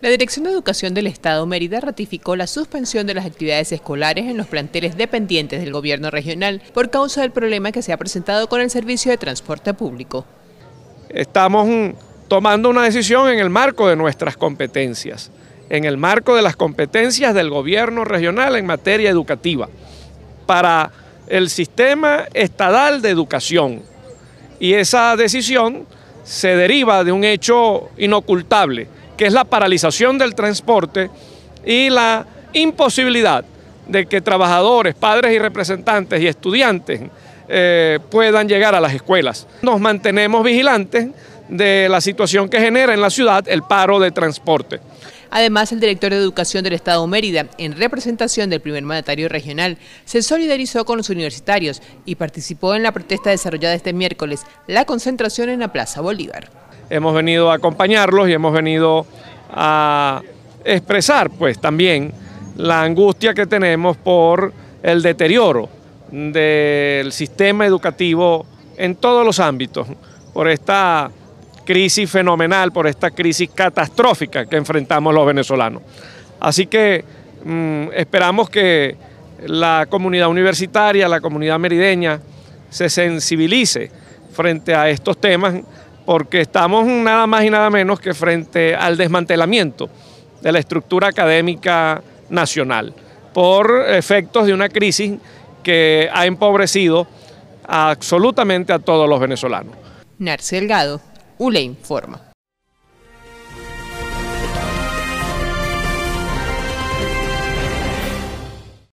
La Dirección de Educación del Estado Mérida ratificó la suspensión de las actividades escolares en los planteles dependientes del gobierno regional por causa del problema que se ha presentado con el servicio de transporte público. Estamos mm, tomando una decisión en el marco de nuestras competencias, en el marco de las competencias del gobierno regional en materia educativa, para el sistema estadal de educación. Y esa decisión se deriva de un hecho inocultable, que es la paralización del transporte y la imposibilidad de que trabajadores, padres y representantes y estudiantes eh, puedan llegar a las escuelas. Nos mantenemos vigilantes de la situación que genera en la ciudad el paro de transporte. Además, el director de Educación del Estado Mérida, en representación del primer mandatario regional, se solidarizó con los universitarios y participó en la protesta desarrollada este miércoles, la concentración en la Plaza Bolívar hemos venido a acompañarlos y hemos venido a expresar pues también la angustia que tenemos por el deterioro del sistema educativo en todos los ámbitos, por esta crisis fenomenal, por esta crisis catastrófica que enfrentamos los venezolanos. Así que mm, esperamos que la comunidad universitaria, la comunidad merideña, se sensibilice frente a estos temas porque estamos nada más y nada menos que frente al desmantelamiento de la estructura académica nacional por efectos de una crisis que ha empobrecido absolutamente a todos los venezolanos. Narcelgado, ULE informa.